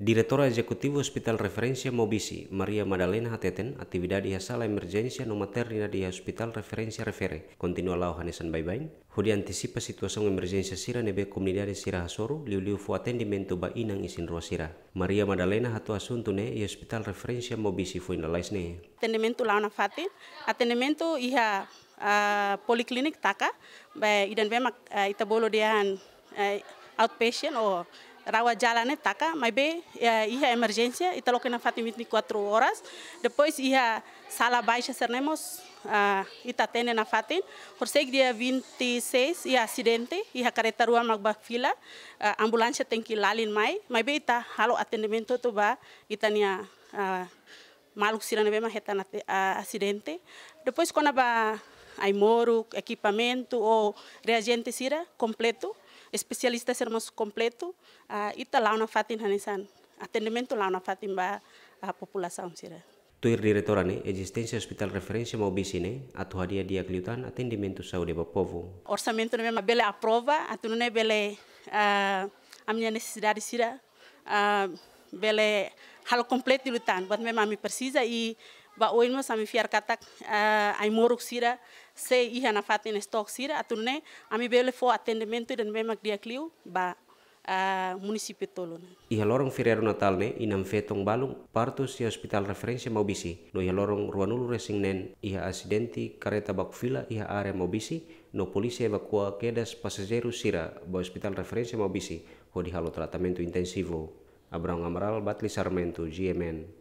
Direktur Eksekutif Hospital Referensi Mobisi, Maria Madalena Hateten, atividades di asal emergencia no materna di Hospital Referensi refere. Continúa Lao Hanesan Nesan Baibain. Hudi antisipasi Situasi emergencia sira nebe comunidades sira hasoro, liu fu atendimento ba inang isin Ruas sira. Maria Madalena hatu asunto ne y Hospital Referensi Mobisi fue inalais ne. Atendimento Lao Nafati, atendimento iha ah, poliklinik taka, ba idan bemak uh, ah, itabolo dian eh, outpatient o oh, rawa jalan taca, mas ia ya, iha e talo que na fatim 24 horas. Depois ia sala baixa seremos uh, ah, itu na nafatin. Horseg dia 26 ia asidente, ia careta rua magba fila, uh, ah, ambulância tem lalin mai, mai be ita halo atendimento tu ba itania uh, ah, maluksirana be ma reta na uh, Depois kona ba hay moru equipamento o reagente sira completo, especialista sermos completo, uh, la una fatin atendimiento la launa fatin ba a população sira. directora diretorane existencia hospital referencia mo bisine atu hadia dia kliutan atendimiento saúde ba povo. Orçamento não é bela aprova, atu tu é uh, ah, a minha necessidade sira, uh, ah, bela hal completo lutan buat me mi precisa y ba oin a mi fiar katak uh, ai moruk sira se iha na fat stok stock sira atunne ami bele fo atendimento dan memak dia kliu ba a municipio tolon. Iha lorong Ferrero Natal ne inam fetong balung partus si hospital referensi mau bisi. No iha lorong ruanulu resingnen iha asidenti bak villa iha are mau bisi. No polisi evakua kedas pasajero sira ba hospital referensi mau bisi. Ho di halo tratamento intensivo. Abraham Amaral Batli Sarmento, GMN.